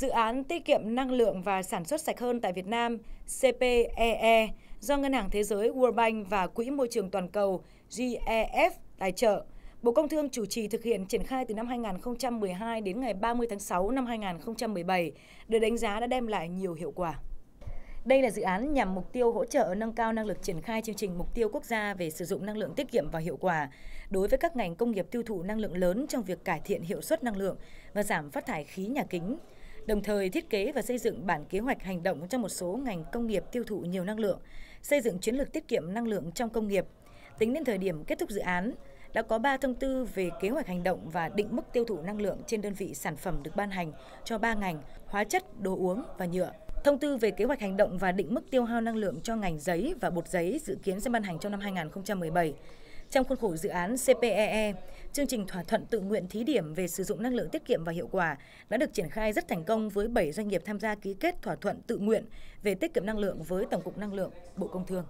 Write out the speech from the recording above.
Dự án tiết kiệm năng lượng và sản xuất sạch hơn tại Việt Nam CPEE e, do Ngân hàng Thế giới World Bank và Quỹ Môi trường Toàn cầu GEF tài trợ. Bộ Công Thương chủ trì thực hiện triển khai từ năm 2012 đến ngày 30 tháng 6 năm 2017, được đánh giá đã đem lại nhiều hiệu quả. Đây là dự án nhằm mục tiêu hỗ trợ nâng cao năng lực triển khai chương trình mục tiêu quốc gia về sử dụng năng lượng tiết kiệm và hiệu quả đối với các ngành công nghiệp tiêu thụ năng lượng lớn trong việc cải thiện hiệu suất năng lượng và giảm phát thải khí nhà kính, đồng thời thiết kế và xây dựng bản kế hoạch hành động trong một số ngành công nghiệp tiêu thụ nhiều năng lượng, xây dựng chiến lược tiết kiệm năng lượng trong công nghiệp. Tính đến thời điểm kết thúc dự án, đã có 3 thông tư về kế hoạch hành động và định mức tiêu thụ năng lượng trên đơn vị sản phẩm được ban hành cho 3 ngành hóa chất, đồ uống và nhựa. Thông tư về kế hoạch hành động và định mức tiêu hao năng lượng cho ngành giấy và bột giấy dự kiến sẽ ban hành trong năm 2017 trong khuôn khổ dự án CPEE, e, chương trình thỏa thuận tự nguyện thí điểm về sử dụng năng lượng tiết kiệm và hiệu quả đã được triển khai rất thành công với 7 doanh nghiệp tham gia ký kết thỏa thuận tự nguyện về tiết kiệm năng lượng với Tổng cục Năng lượng, Bộ Công Thương.